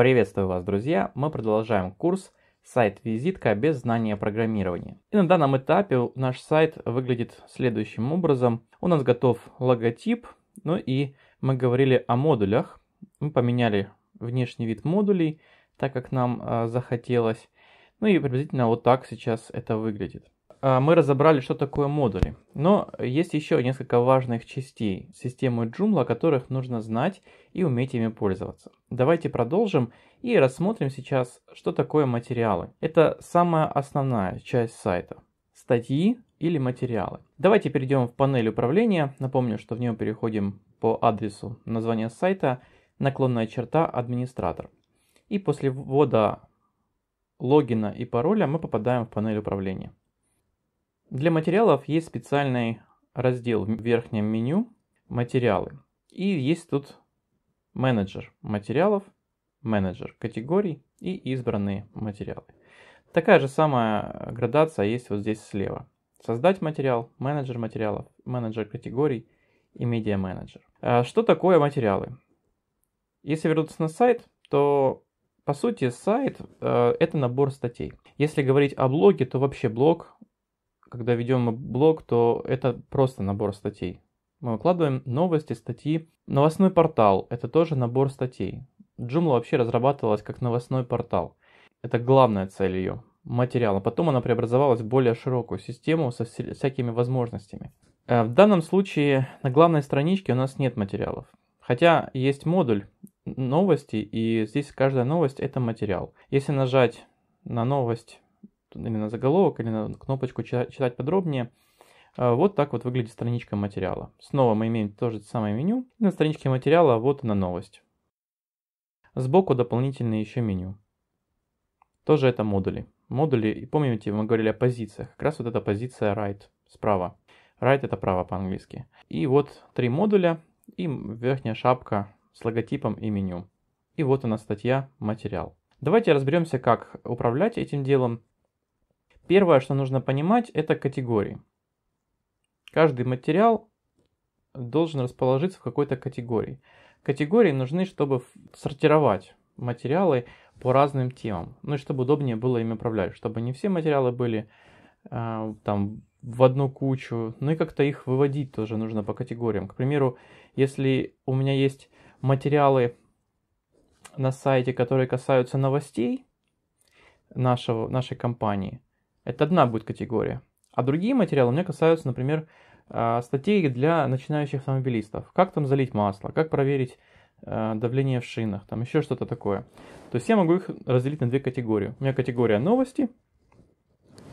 Приветствую вас, друзья! Мы продолжаем курс «Сайт-визитка без знания программирования». И на данном этапе наш сайт выглядит следующим образом. У нас готов логотип, ну и мы говорили о модулях. Мы поменяли внешний вид модулей, так как нам э, захотелось. Ну и приблизительно вот так сейчас это выглядит. А, мы разобрали, что такое модули. Но есть еще несколько важных частей системы Joomla, о которых нужно знать и уметь ими пользоваться. Давайте продолжим и рассмотрим сейчас, что такое материалы. Это самая основная часть сайта. Статьи или материалы. Давайте перейдем в панель управления. Напомню, что в нее переходим по адресу названия сайта, наклонная черта администратор. И после ввода логина и пароля мы попадаем в панель управления. Для материалов есть специальный раздел в верхнем меню «Материалы». И есть тут менеджер материалов, менеджер категорий и избранные материалы. Такая же самая градация есть вот здесь слева. Создать материал, менеджер материалов, менеджер категорий и медиа менеджер. А что такое материалы? Если вернуться на сайт, то по сути сайт э, это набор статей. Если говорить о блоге, то вообще блог когда ведем блог, то это просто набор статей. Мы выкладываем новости, статьи. Новостной портал – это тоже набор статей. Joomla вообще разрабатывалась как новостной портал. Это главная цель ее материала. Потом она преобразовалась в более широкую систему со всякими возможностями. Э, в данном случае на главной страничке у нас нет материалов. Хотя есть модуль новости, и здесь каждая новость – это материал. Если нажать на новость или на заголовок, или на кнопочку «Читать подробнее». А, вот так вот выглядит страничка материала. Снова мы имеем то же самое меню. на страничке материала вот она новость. Сбоку дополнительное еще меню. Тоже это модули. Модули, и помните, мы говорили о позициях. Как раз вот эта позиция right, справа. Right это право по-английски. И вот три модуля и верхняя шапка с логотипом и меню. И вот у нас статья «Материал». Давайте разберемся, как управлять этим делом Первое, что нужно понимать, это категории. Каждый материал должен расположиться в какой-то категории. Категории нужны, чтобы сортировать материалы по разным темам, ну и чтобы удобнее было ими управлять, чтобы не все материалы были э, там в одну кучу, ну и как-то их выводить тоже нужно по категориям. К примеру, если у меня есть материалы на сайте, которые касаются новостей нашего, нашей компании – это одна будет категория. А другие материалы у меня касаются, например, а, статей для начинающих автомобилистов. Как там залить масло, как проверить а, давление в шинах, там еще что-то такое. То есть я могу их разделить на две категории. У меня категория новости,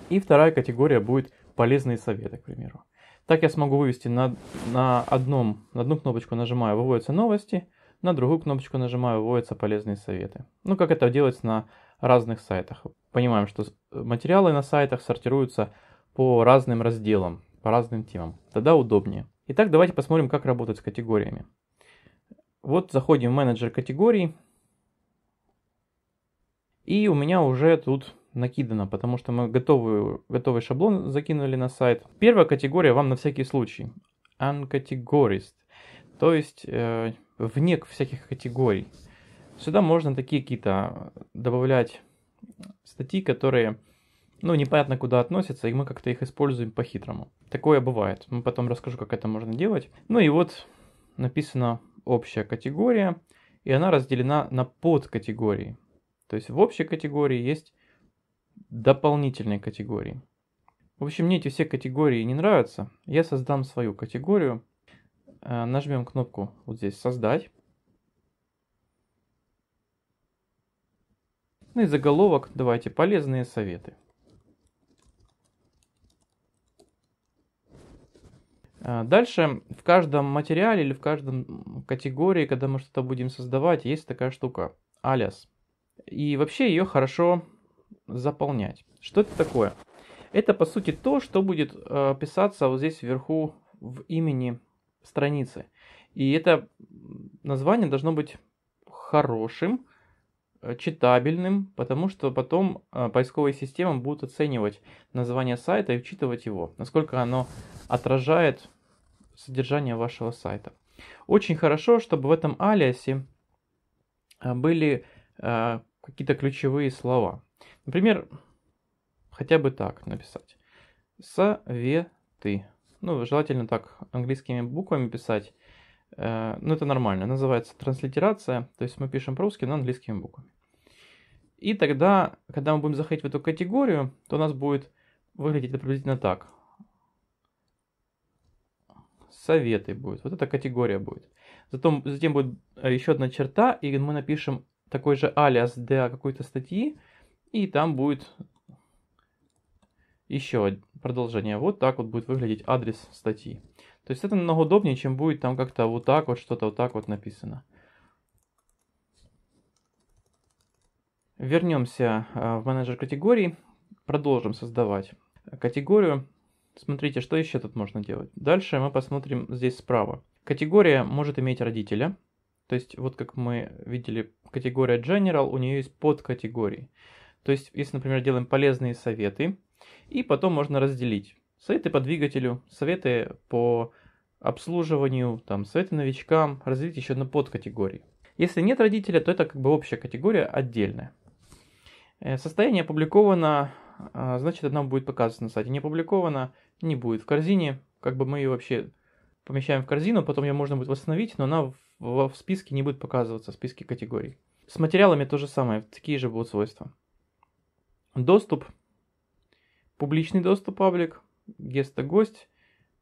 и вторая категория будет полезные советы, к примеру. Так я смогу вывести на, на, одном, на одну кнопочку нажимаю «Выводятся новости», на другую кнопочку нажимаю «Выводятся полезные советы». Ну, как это делается на разных сайтах понимаем, что э, материалы на сайтах сортируются по разным разделам, по разным темам. Тогда удобнее. Итак, давайте посмотрим, как работать с категориями. Вот заходим в менеджер категорий. И у меня уже тут накидано, потому что мы готовую готовый шаблон закинули на сайт. Первая категория вам на всякий случай. Uncategorist. То есть э, вне всяких категорий. Сюда можно такие какие-то добавлять статьи, которые, ну, непонятно куда относятся, и мы как-то их используем по-хитрому. Такое бывает. Мы потом расскажу, как это можно делать. Ну и вот написана общая категория, и она разделена на подкатегории. То есть в общей категории есть дополнительные категории. В общем, мне эти все категории не нравятся. Я создам свою категорию. Э, нажмем кнопку вот здесь «Создать». Ну и заголовок давайте полезные советы. А, дальше в каждом материале или в каждом категории, когда мы что-то будем создавать, есть такая штука алиас. И вообще ее хорошо заполнять. Что это такое? Это по сути то, что будет а, писаться вот здесь вверху в имени страницы. И это название должно быть хорошим, Э, читабельным, потому что потом э, поисковые системы будут оценивать название сайта и учитывать его, насколько оно отражает содержание вашего сайта. Очень хорошо, чтобы в этом алиасе э, были какие-то ключевые слова. Например, хотя бы так написать. Советы. Ну, желательно так английскими буквами писать – Э, ну, это нормально. Называется транслитерация. То есть мы пишем по-русски но английскими буквами. И тогда, когда мы будем заходить в эту категорию, то у нас будет выглядеть это приблизительно так. Советы будет. Вот эта категория будет. Затем, затем будет э, еще одна черта, и мы напишем такой же алиас для какой-то статьи, и там будет еще продолжение. Вот так вот будет выглядеть адрес статьи. То есть это намного удобнее, чем будет там как-то вот так вот что-то вот так вот написано. Вернемся а, в менеджер категорий, продолжим создавать категорию. Смотрите, что еще тут можно делать. Дальше мы посмотрим здесь справа. Категория может иметь родителя. То есть, вот как мы видели, категория General, у нее есть подкатегории. То есть, если, например, делаем полезные советы, и потом можно разделить. Советы по двигателю, советы по обслуживанию, там, советы новичкам, разделить еще на подкатегории. Если нет родителя, то это как бы общая категория отдельная. Э, состояние опубликовано, а, значит, оно будет показываться на сайте. Не опубликовано, не будет в корзине. Как бы мы ее вообще помещаем в корзину, потом ее можно будет восстановить, но она в, в, в списке не будет показываться, в списке категорий. С материалами то же самое, такие же будут свойства. Доступ. Публичный доступ, паблик геста гость.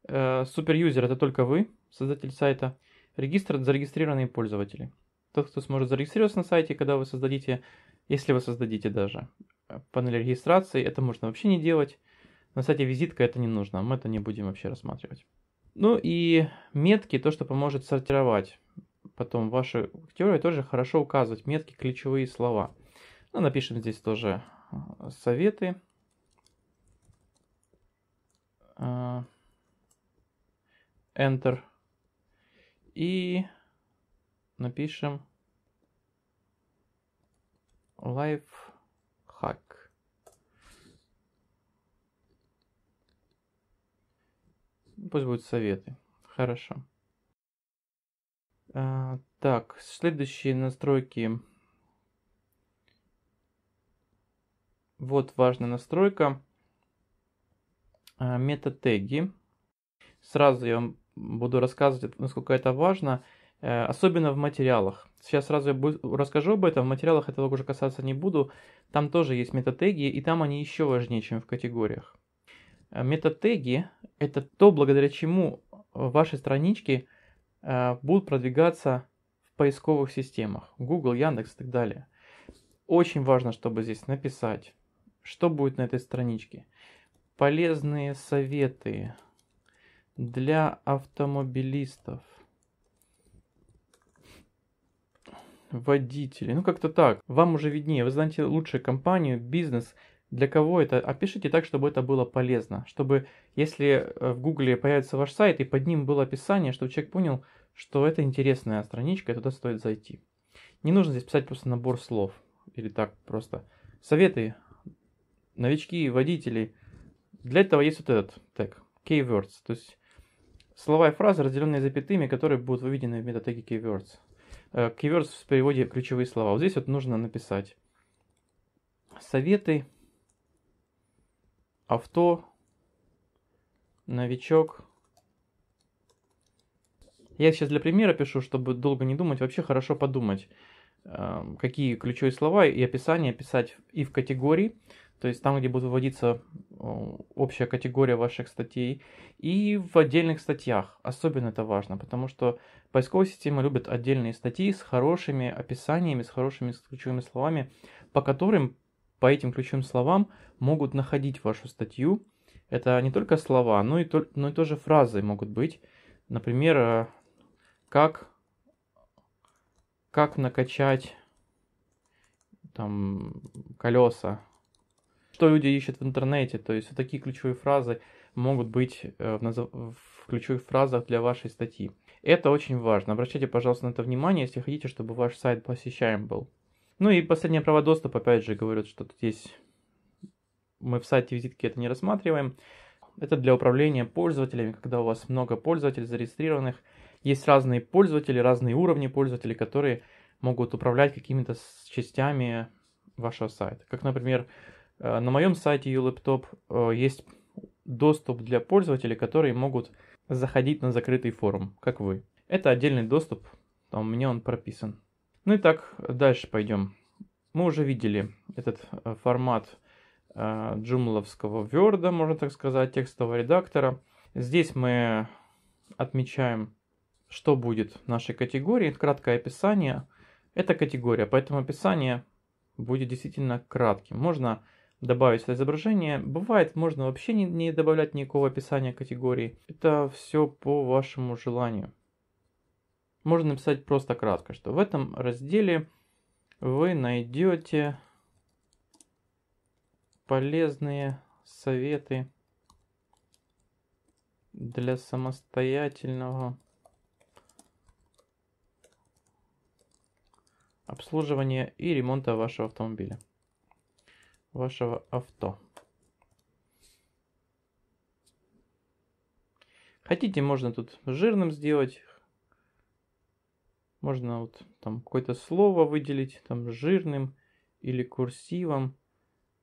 Э, суперюзер – это только вы, создатель сайта. Регистр – зарегистрированные пользователи. Тот, кто сможет зарегистрироваться на сайте, когда вы создадите, если вы создадите даже э, панель регистрации, это можно вообще не делать. На сайте визитка это не нужно, мы это не будем вообще рассматривать. Ну и метки, то, что поможет сортировать потом ваши теории, тоже хорошо указывать метки, ключевые слова. Ну, напишем здесь тоже э, советы. А, enter. И напишем lifehack. Пусть будут советы. Хорошо. А, так, следующие настройки. Вот важная настройка. А, метатеги Сразу я вам буду рассказывать, насколько это важно, э, особенно в материалах. Сейчас сразу я расскажу об этом, в материалах этого уже касаться не буду. Там тоже есть метатеги и там они еще важнее, чем в категориях. Э, метатеги это то, благодаря чему э, ваши странички будут продвигаться в поисковых системах. Google, Яндекс и так далее. Очень важно, чтобы здесь написать, что будет на этой страничке – полезные советы для автомобилистов. Водители. Ну, как-то так. Вам уже виднее. Вы знаете лучшую компанию, бизнес, для кого это. Опишите так, чтобы это было полезно. Чтобы, если э, в Гугле появится ваш сайт, и под ним было описание, чтобы человек понял, что это интересная страничка, и туда стоит зайти. Не нужно здесь писать просто набор слов. Или так просто. Советы. Новички, водители – для этого есть вот этот тег, keywords, то есть слова и фразы, разделенные запятыми, которые будут выведены в метатеге keywords. Э, keywords в переводе ключевые слова. Вот здесь вот нужно написать советы, авто, новичок. Я сейчас для примера пишу, чтобы долго не думать, вообще хорошо подумать, э, какие ключевые слова и описание писать и в категории, то есть там, где будет выводиться э, общая категория ваших статей, и в отдельных статьях. Особенно это важно, потому что поисковая система любит отдельные статьи с хорошими описаниями, с хорошими ключевыми словами, по которым, по этим ключевым словам, могут находить вашу статью. Это не только слова, но и, то, но и тоже фразы могут быть. Например, э, как, как накачать там колеса что люди ищут в интернете. То есть вот такие ключевые фразы могут быть э, в, ключевых фразах для вашей статьи. Это очень важно. Обращайте, пожалуйста, на это внимание, если хотите, чтобы ваш сайт посещаем был. Ну и последнее право доступа, опять же, говорят, что здесь мы в сайте визитки это не рассматриваем. Это для управления пользователями, когда у вас много пользователей зарегистрированных. Есть разные пользователи, разные уровни пользователей, которые могут управлять какими-то частями вашего сайта. Как, например, Э, на моем сайте uLaptop э, есть доступ для пользователей, которые могут заходить на закрытый форум, как вы. Это отдельный доступ, там у меня он прописан. Ну и так, дальше пойдем. Мы уже видели этот э, формат джумловского верда, можно так сказать, текстового редактора. Здесь мы отмечаем, что будет в нашей категории. Это краткое описание. Это категория, поэтому описание будет действительно кратким. Можно добавить сюда изображение. Бывает, можно вообще не, не добавлять никакого описания категории. Это все по вашему желанию. Можно написать просто кратко, что в этом разделе вы найдете полезные советы для самостоятельного обслуживания и ремонта вашего автомобиля вашего авто. Хотите, можно тут жирным сделать. Можно вот там какое-то слово выделить, там жирным или курсивом.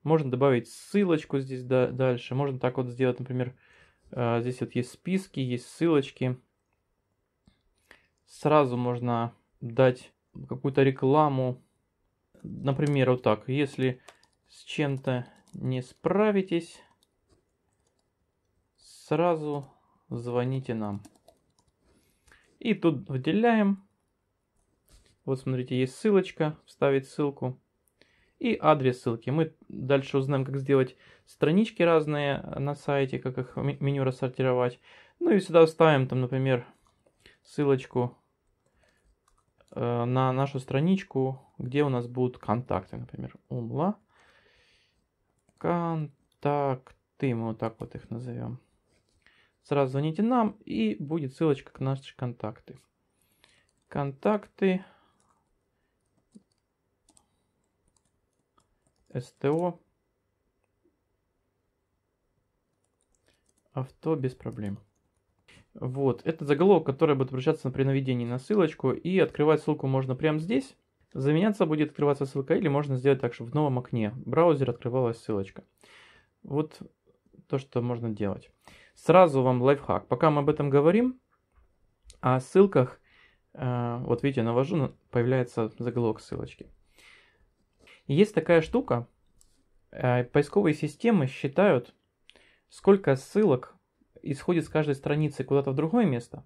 Можно добавить ссылочку здесь да, дальше. Можно так вот сделать, например, э, здесь вот есть списки, есть ссылочки. Сразу можно дать какую-то рекламу. Например, вот так. Если с чем-то не справитесь, сразу звоните нам. И тут выделяем. Вот смотрите, есть ссылочка, вставить ссылку. И адрес ссылки. Мы дальше узнаем, как сделать странички разные на сайте, как их меню рассортировать. Ну и сюда вставим, там, например, ссылочку э, на нашу страничку, где у нас будут контакты, например, умла контакты, мы вот так вот их назовем. Сразу звоните нам, и будет ссылочка к наши контакты. Контакты. СТО. Авто без проблем. Вот, это заголовок, который будет обращаться при наведении на ссылочку. И открывать ссылку можно прямо здесь. Заменяться будет открываться ссылка или можно сделать так, чтобы в новом окне браузера открывалась ссылочка. Вот то, что можно делать. Сразу вам лайфхак. Пока мы об этом говорим, о ссылках, э, вот видите, навожу, появляется заголовок ссылочки. Есть такая штука, э, поисковые системы считают, сколько ссылок исходит с каждой страницы куда-то в другое место.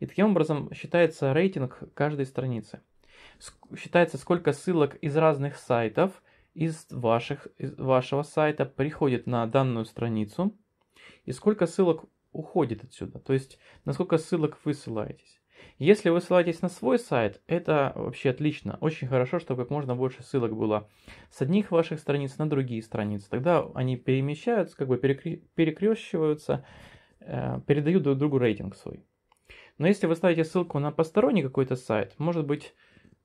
И таким образом считается рейтинг каждой страницы считается, сколько ссылок из разных сайтов, из, ваших, из вашего сайта приходит на данную страницу, и сколько ссылок уходит отсюда, то есть на сколько ссылок вы ссылаетесь. Если вы ссылаетесь на свой сайт, это вообще отлично. Очень хорошо, чтобы как можно больше ссылок было с одних ваших страниц на другие страницы. Тогда они перемещаются, как бы перекре- перекрещиваются, э, передают друг другу рейтинг свой. Но если вы ставите ссылку на посторонний какой-то сайт, может быть,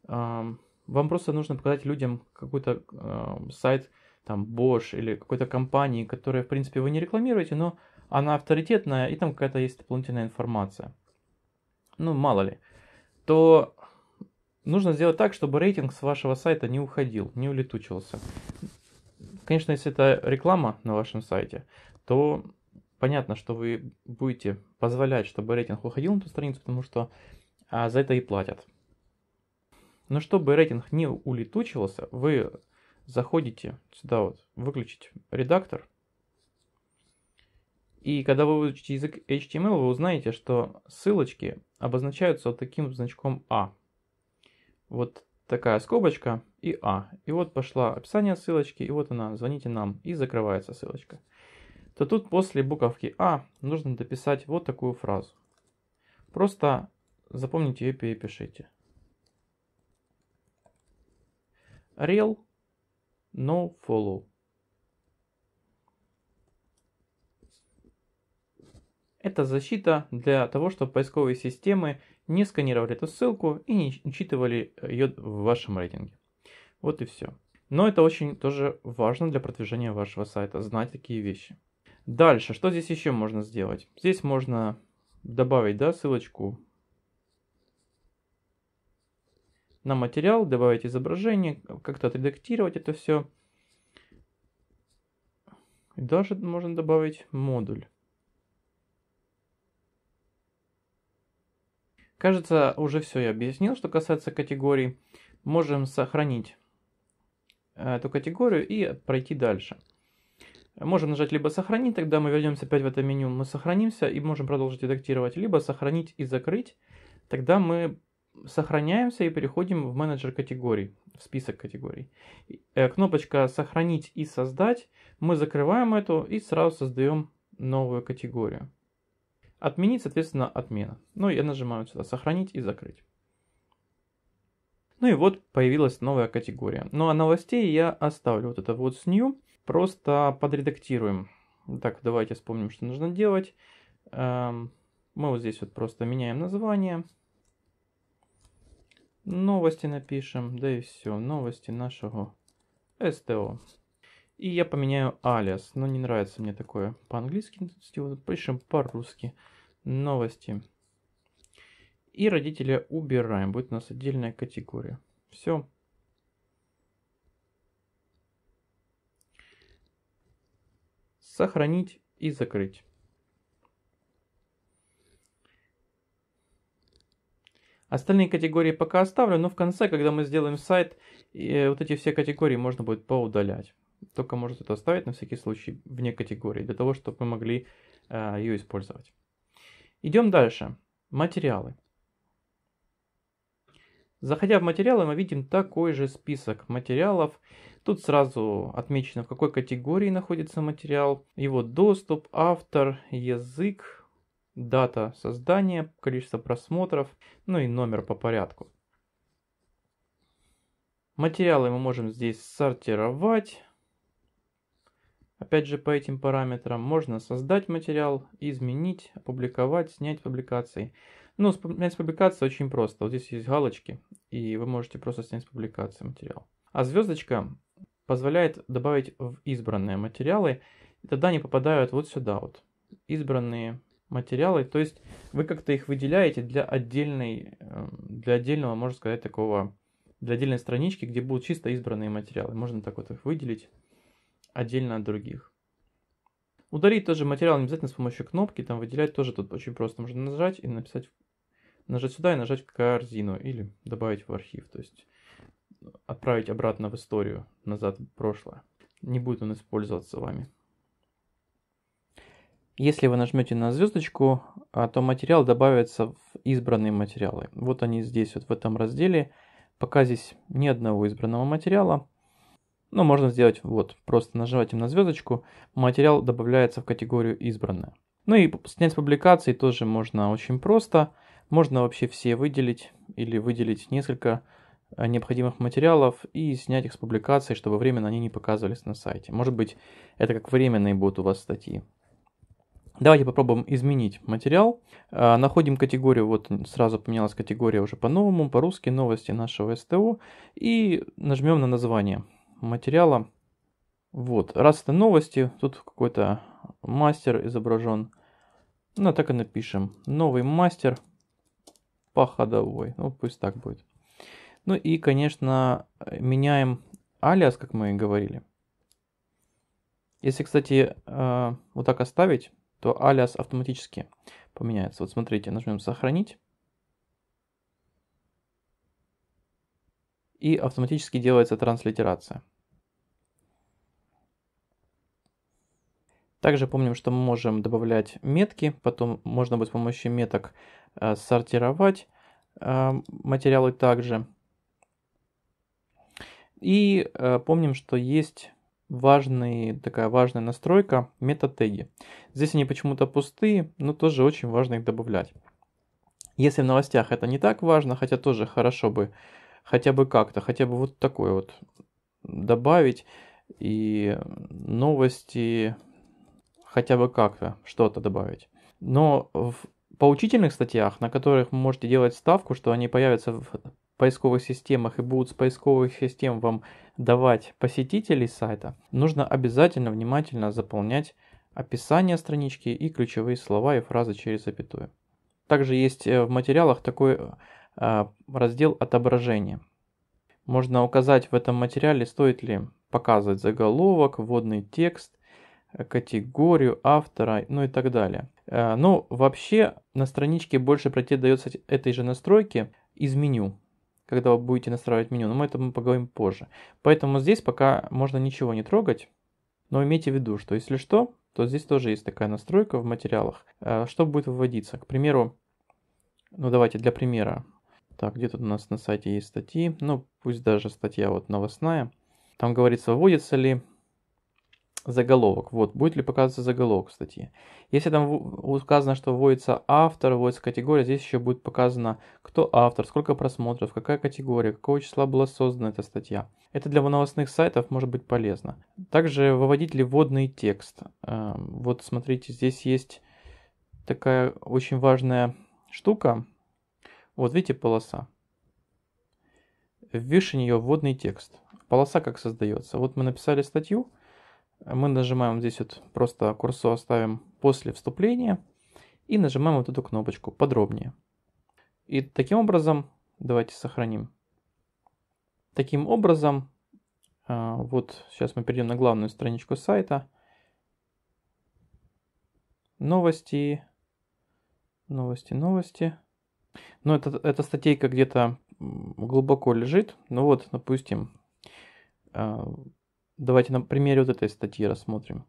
вам просто нужно показать людям какой-то э, сайт, там, Bosch или какой-то компании, которая, в принципе, вы не рекламируете, но она авторитетная, и там какая-то есть дополнительная информация. Ну, мало ли. То нужно сделать так, чтобы рейтинг с вашего сайта не уходил, не улетучился. Конечно, если это реклама на вашем сайте, то понятно, что вы будете позволять, чтобы рейтинг уходил на ту страницу, потому что а, за это и платят. Но чтобы рейтинг не улетучился, вы заходите сюда вот, выключить редактор. И когда вы выучите язык HTML, вы узнаете, что ссылочки обозначаются вот таким значком А. Вот такая скобочка и А. И вот пошла описание ссылочки, и вот она, звоните нам, и закрывается ссылочка. То тут после буковки А нужно дописать вот такую фразу. Просто запомните ее и перепишите. real no follow. Это защита для того, чтобы поисковые системы не сканировали эту ссылку и не учитывали э, ее в вашем рейтинге. Вот и все. Но это очень тоже важно для продвижения вашего сайта, знать такие вещи. Дальше, что здесь еще можно сделать? Здесь можно добавить да, ссылочку на материал, добавить изображение, как-то отредактировать это все. И даже можно добавить модуль. Кажется, уже все я объяснил, что касается категорий. Можем сохранить э, эту категорию и пройти дальше. Можем нажать либо сохранить, тогда мы вернемся опять в это меню, мы сохранимся и можем продолжить редактировать, либо сохранить и закрыть, тогда мы сохраняемся и переходим в менеджер категорий, в список категорий. Э, кнопочка «Сохранить и создать». Мы закрываем эту и сразу создаем новую категорию. Отменить, соответственно, отмена. Ну, я нажимаю сюда «Сохранить и закрыть». Ну и вот появилась новая категория. Ну а новостей я оставлю вот это вот с new. Просто подредактируем. Так, давайте вспомним, что нужно делать. Эм, мы вот здесь вот просто меняем название. Новости напишем, да и все. Новости нашего СТО. И я поменяю алиас, но ну, не нравится мне такое по-английски. Ну, пишем по-русски. Новости. И родителя убираем. Будет у нас отдельная категория. Все. Сохранить и закрыть. Остальные категории пока оставлю, но в конце, когда мы сделаем сайт, э, вот эти все категории можно будет поудалять. Только может это оставить на всякий случай вне категории, для того, чтобы мы могли э, ее использовать. Идем дальше. Материалы. Заходя в материалы, мы видим такой же список материалов. Тут сразу отмечено, в какой категории находится материал, его доступ, автор, язык, дата создания, количество просмотров, ну и номер по порядку. Материалы мы можем здесь сортировать. Опять же, по этим параметрам можно создать материал, изменить, опубликовать, снять публикации. Ну, снять публикации очень просто. Вот здесь есть галочки, и вы можете просто снять с публикации материал. А звездочка позволяет добавить в избранные материалы, и тогда они попадают вот сюда вот. Избранные материалы, то есть вы как-то их выделяете для отдельной, эм, для отдельного, можно сказать, такого, для отдельной странички, где будут чисто избранные материалы. Можно так вот их выделить отдельно от других. Удалить тоже материал не обязательно с помощью кнопки, там выделять тоже тут очень просто. Можно нажать и написать, нажать сюда и нажать в корзину или добавить в архив, то есть отправить обратно в историю, назад в прошлое. Не будет он использоваться вами. Если вы нажмете на звездочку, а, то материал добавится в избранные материалы. Вот они здесь, вот в этом разделе. Пока здесь ни одного избранного материала. Но ну, можно сделать вот, просто нажимать им на звездочку, материал добавляется в категорию «Избранное». Ну и снять с публикации тоже можно очень просто. Можно вообще все выделить или выделить несколько а, необходимых материалов и снять их с публикации, чтобы временно они не показывались на сайте. Может быть, это как временные будут у вас статьи. Давайте попробуем изменить материал. А, находим категорию, вот сразу поменялась категория уже по-новому, по-русски, новости нашего СТО. И нажмем на название материала. Вот, раз это новости, тут какой-то мастер изображен. Ну, так и напишем. Новый мастер по ходовой. Ну, пусть так будет. Ну и, конечно, меняем алиас, как мы и говорили. Если, кстати, а, вот так оставить, то алиас автоматически поменяется. Вот смотрите, нажмем «Сохранить». И автоматически делается транслитерация. Также помним, что мы можем добавлять метки, потом можно будет с помощью меток э, сортировать э, материалы также. И э, помним, что есть важный, такая важная настройка метатеги Здесь они почему-то пустые, но тоже очень важно их добавлять. Если в новостях это не так важно, хотя тоже хорошо бы хотя бы как-то, хотя бы вот такое вот добавить и новости хотя бы как-то что-то добавить. Но в поучительных статьях, на которых вы можете делать ставку, что они появятся в поисковых системах и будут с поисковых систем вам давать посетителей сайта, нужно обязательно внимательно заполнять описание странички и ключевые слова и фразы через запятую. Также есть э, в материалах такой э, а, раздел отображения. Можно указать в этом материале, стоит ли показывать заголовок, вводный текст, э, категорию автора, ну и так далее. Но ну, вообще на страничке больше пройти дается этой же настройки из меню когда вы будете настраивать меню, но мы это мы поговорим позже. Поэтому здесь пока можно ничего не трогать, но имейте в виду, что если что, то здесь тоже есть такая настройка в материалах. Э, что будет выводиться? К примеру, ну давайте для примера. Так, где тут у нас на сайте есть статьи? Ну, пусть даже статья вот новостная. Там говорится, выводится ли заголовок. Вот, будет ли показываться заголовок статьи. Если там указано, что вводится автор, вводится категория, здесь еще будет показано, кто автор, сколько просмотров, какая категория, какого числа была создана эта статья. Это для новостных сайтов может быть полезно. Также выводить ли вводный текст. Эм, вот смотрите, здесь есть такая очень важная штука. Вот видите полоса. Ввыше нее вводный текст. Полоса как создается. Вот мы написали статью, мы нажимаем здесь вот просто курсор оставим после вступления и нажимаем вот эту кнопочку подробнее. И таким образом, давайте сохраним. Таким образом, а, вот сейчас мы перейдем на главную страничку сайта. Новости, новости, новости. Но ну, это, эта статейка где-то глубоко лежит. Ну вот, допустим, а, Давайте на примере вот этой статьи рассмотрим.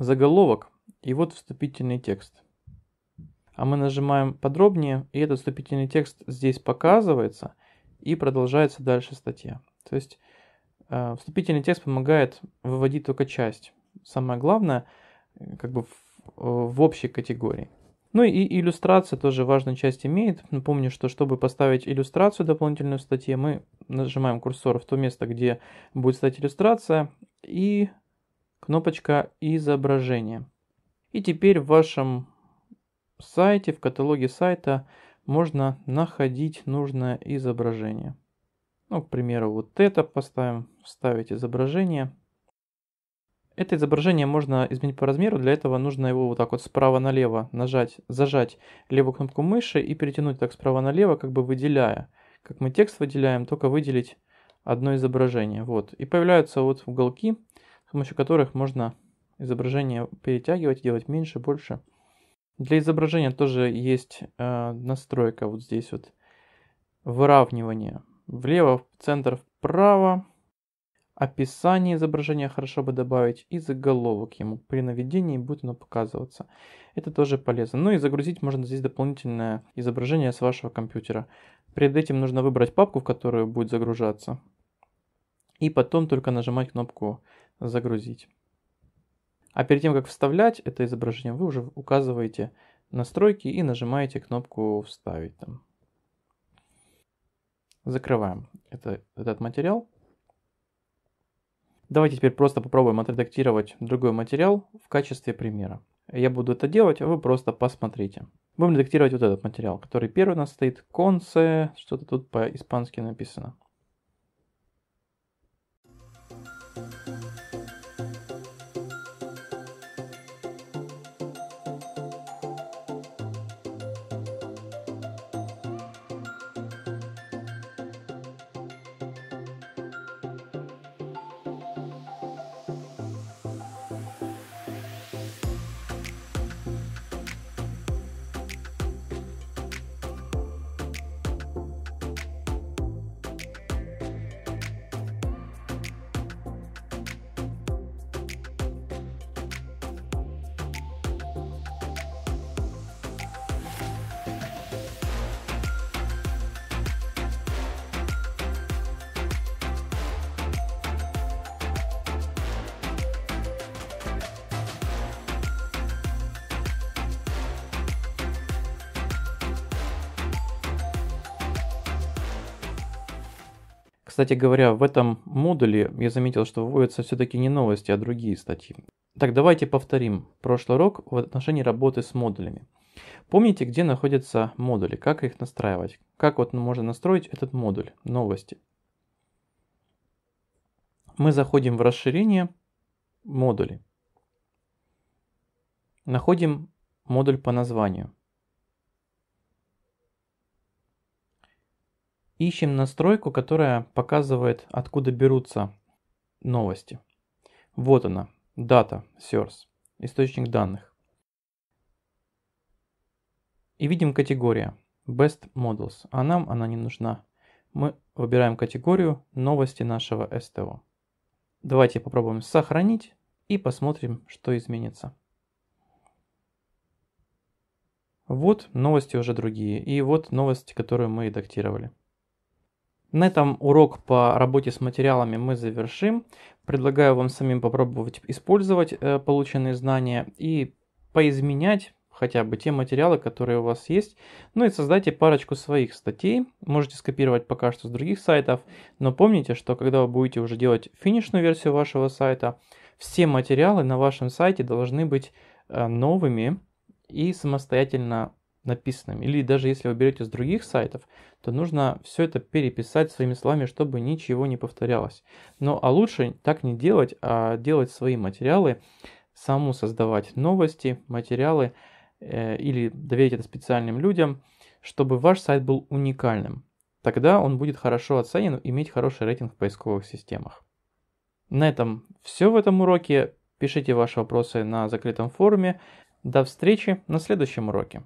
Заголовок и вот вступительный текст. А мы нажимаем подробнее, и этот вступительный текст здесь показывается и продолжается дальше статья. То есть э, вступительный текст помогает выводить только часть. Самое главное, э, как бы в, э, в общей категории. Ну и иллюстрация тоже важную часть имеет. Напомню, что чтобы поставить иллюстрацию дополнительную в статье, мы нажимаем курсор в то место, где будет стать иллюстрация, и кнопочка «Изображение». И теперь в вашем сайте, в каталоге сайта можно находить нужное изображение. Ну, к примеру, вот это поставим, вставить изображение – это изображение можно изменить по размеру, для этого нужно его вот так вот справа налево нажать, зажать левую кнопку мыши и перетянуть так справа налево, как бы выделяя. Как мы текст выделяем, только выделить одно изображение. Вот. И появляются вот уголки, с помощью которых можно изображение перетягивать, делать меньше, больше. Для изображения тоже есть э, настройка вот здесь вот выравнивание. Влево, в центр, вправо описание изображения хорошо бы добавить и заголовок ему. При наведении будет оно показываться. Это тоже полезно. Ну и загрузить можно здесь дополнительное изображение с вашего компьютера. Перед этим нужно выбрать папку, в которую будет загружаться. И потом только нажимать кнопку «Загрузить». А перед тем, как вставлять это изображение, вы уже указываете настройки и нажимаете кнопку «Вставить». Там. Закрываем это, этот материал. Давайте теперь просто попробуем отредактировать другой материал в качестве примера. Я буду это делать, а вы просто посмотрите. Будем редактировать вот этот материал, который первый у нас стоит. Конце, что-то тут по-испански написано. Кстати говоря, в этом модуле я заметил, что выводятся все-таки не новости, а другие статьи. Так, давайте повторим прошлый урок в отношении работы с модулями. Помните, где находятся модули, как их настраивать, как вот можно настроить этот модуль, новости. Мы заходим в расширение модули. Находим модуль по названию – ищем настройку, которая показывает, откуда берутся новости. Вот она, дата source, источник данных. И видим категория Best Models, а нам она не нужна. Мы выбираем категорию новости нашего STO. Давайте попробуем сохранить и посмотрим, что изменится. Вот новости уже другие, и вот новости, которую мы редактировали. На этом урок по работе с материалами мы завершим. Предлагаю вам самим попробовать использовать э, полученные знания и поизменять хотя бы те материалы, которые у вас есть. Ну и создайте парочку своих статей. Можете скопировать пока что с других сайтов, но помните, что когда вы будете уже делать финишную версию вашего сайта, все материалы на вашем сайте должны быть э, новыми и самостоятельно написанным. Или даже если вы берете с других сайтов, то нужно все это переписать своими словами, чтобы ничего не повторялось. Но а лучше так не делать, а делать свои материалы, саму создавать новости, материалы э, или доверить это специальным людям, чтобы ваш сайт был уникальным. Тогда он будет хорошо оценен и иметь хороший рейтинг в поисковых системах. На этом все в этом уроке. Пишите ваши вопросы на закрытом форуме. До встречи на следующем уроке.